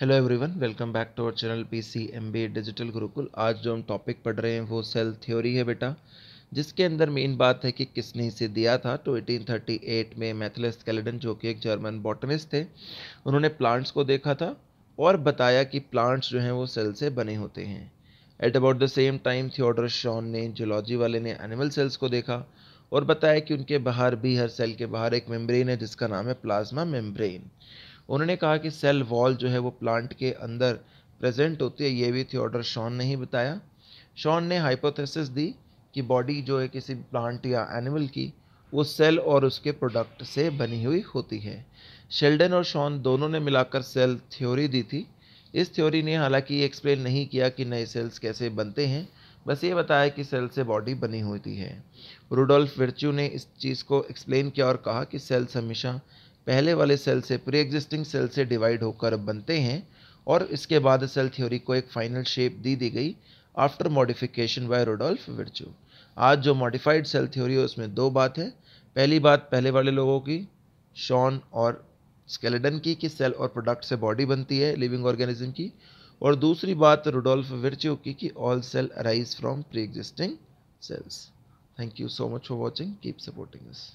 hello everyone welcome back to our channel B digital Gurukul आज जो हम टॉपिक पढ़ रहे हैं वो सेल थ्योरी है बेटा जिसके अंदर मेन बात है कि किसने इसे दिया था तो 1838 में मैथलेस कैलेडन जो कि एक जर्मन बॉटनिस्ट थे उन्होंने प्लांट्स को देखा था और बताया कि प्लांट्स जो हैं वो सेल से बने होते हैं at about the same time Theodor Schwann ने जोलॉजी वाले ने एनिमल सेल्स को देखा और बताया कि उनके बाहर भी हर सेल के बाहर एक मेम्ब्रेन है जिसका नाम है प्लाज्मा मेम्ब्रेन उन्होंने कहा कि सेल वॉल जो है वो प्लांट के अंदर प्रेजेंट होती है ये भी थियोडर शॉन ने ही बताया शॉन ने हाइपोथेसिस दी कि बॉडी जो है किसी प्लांट या एनिमल की वो सेल और उसके प्रोडक्ट से बनी हुई होती है शेल्डन और शॉन दोनों ने मिलाकर सेल थ्योरी दी थी इस थ्योरी ने हालांकि ये एक्सप्लेन नहीं किया कि नए सेल्स कैसे बनते हैं बस ये बताया कि सेल से बॉडी बनी होती है रूडोल्फ विर्च्यू ने इस चीज़ को एक्सप्लेन किया और कहा कि सेल्स हमेशा पहले वाले सेल से प्री एग्जिस्टिंग सेल से डिवाइड होकर बनते हैं और इसके बाद सेल थ्योरी को एक फाइनल शेप दी दी गई after modification by Rudolf Virchow आज जो मॉडिफाइड सेल थ्योरी है उसमें दो बात है पहली बात पहले वाले लोगों की शॉन और स्केलेडन की कि सेल और प्रोडक्ट से बॉडी बनती है लिविंग ऑर्गेनिज्म की और दूसरी बात रुडोल्फ विर्च्यो की कि all cell arise from pre existing cells thank you so much for watching keep supporting this